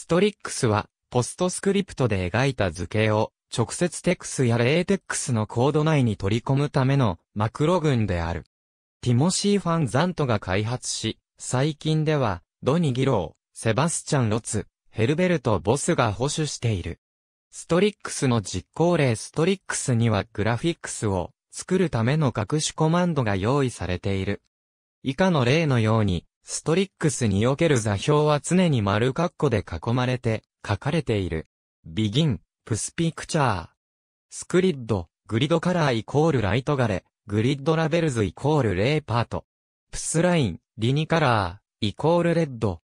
ストリックスは、ポストスクリプトで描いた図形を、直接テックスやレーテックスのコード内に取り込むためのマクロ群である。ティモシー・ファン・ザントが開発し、最近では、ドニ・ギロー、セバスチャン・ロツ、ヘルベルト・ボスが保守している。ストリックスの実行例ストリックスにはグラフィックスを作るための隠しコマンドが用意されている。以下の例のように、ストリックスにおける座標は常に丸括弧で囲まれて書かれている。begin, プスピクチャー。スクリッド、グリッドカラーイコールライトガレ、グリッドラベルズイコールレイパート。プスライン、リニカラー、イコールレッド。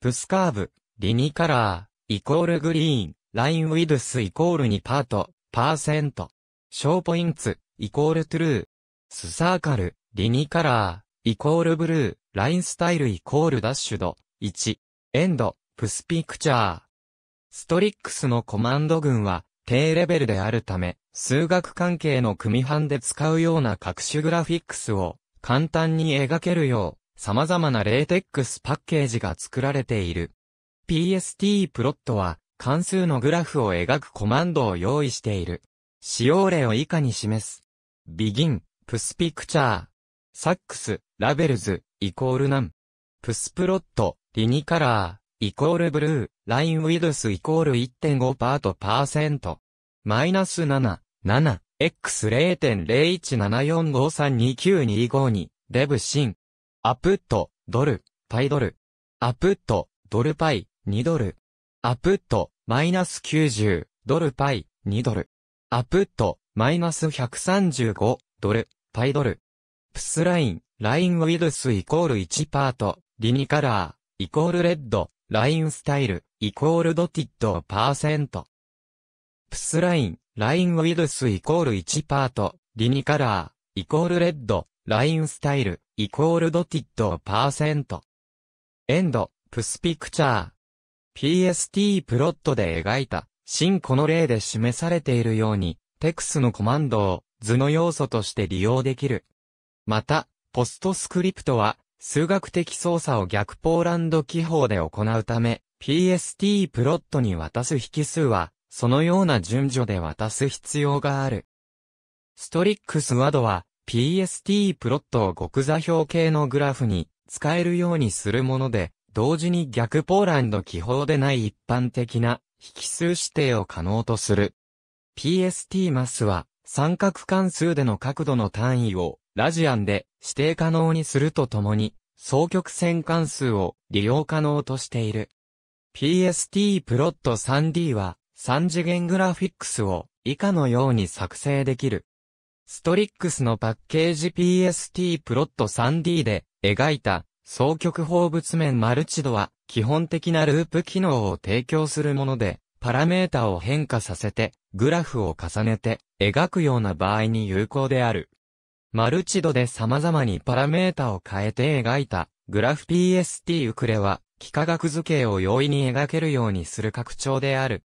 プスカーブ、リニカラー、イコールグリーン、ラインウィドスイコール2パート、パーセント。ショーポインツ、イコールトゥルー。スサーカル、リニカラー、イコールブルー。ラインスタイルイコールダッシュド、1、エンド、プスピクチャー。ストリックスのコマンド群は、低レベルであるため、数学関係の組版で使うような各種グラフィックスを簡単に描けるよう、様々なレーテックスパッケージが作られている。PST プロットは、関数のグラフを描くコマンドを用意している。使用例を以下に示す。begin, プスピクチャー、サックス、ラベルズ、イコールナン。プスプロット、リニカラー、イコールブルー、ラインウィルスイコール1.5パートパーセント。マイナス7、7、X0.01745329252、デブシン。アプット、ドル、パイドル。アプット、ドルパイ、2ドル。アプット、マイナス90、ドルパイ、2ドル。アプット、マイナス135、ドル、パイドル。プスライン、ラインウィルスイコール1パート、リニカラー、イコールレッド、ラインスタイル、イコールドティッドパーセント。プスライン、ラインウィルスイコール1パート、リニカラー、イコールレッド、ラインスタイル、イコールドティッドパーセント。エンド、プスピクチャー。PST プロットで描いた、新この例で示されているように、テクスのコマンドを図の要素として利用できる。また、ポストスクリプトは、数学的操作を逆ポーランド記法で行うため、PST プロットに渡す引数は、そのような順序で渡す必要がある。ストリックスワードは、PST プロットを極座標系のグラフに使えるようにするもので、同時に逆ポーランド記法でない一般的な引数指定を可能とする。PST マスは三角関数での角度の単位をラジアンで指定可能にするとともに、双曲線関数を利用可能としている。PST プロット 3D は3次元グラフィックスを以下のように作成できる。ストリックスのパッケージ PST プロット 3D で描いた双極放物面マルチ度は基本的なループ機能を提供するもので、パラメータを変化させて、グラフを重ねて、描くような場合に有効である。マルチ度で様々にパラメータを変えて描いた、グラフ PST ウクレは、幾何学図形を容易に描けるようにする拡張である。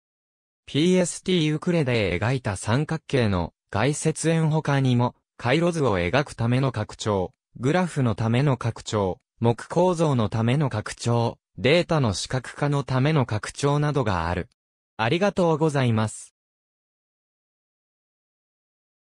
PST ウクレで描いた三角形の外接円他にも、回路図を描くための拡張、グラフのための拡張、木構造のための拡張、データの視覚化のための拡張などがある。ありがとうございます。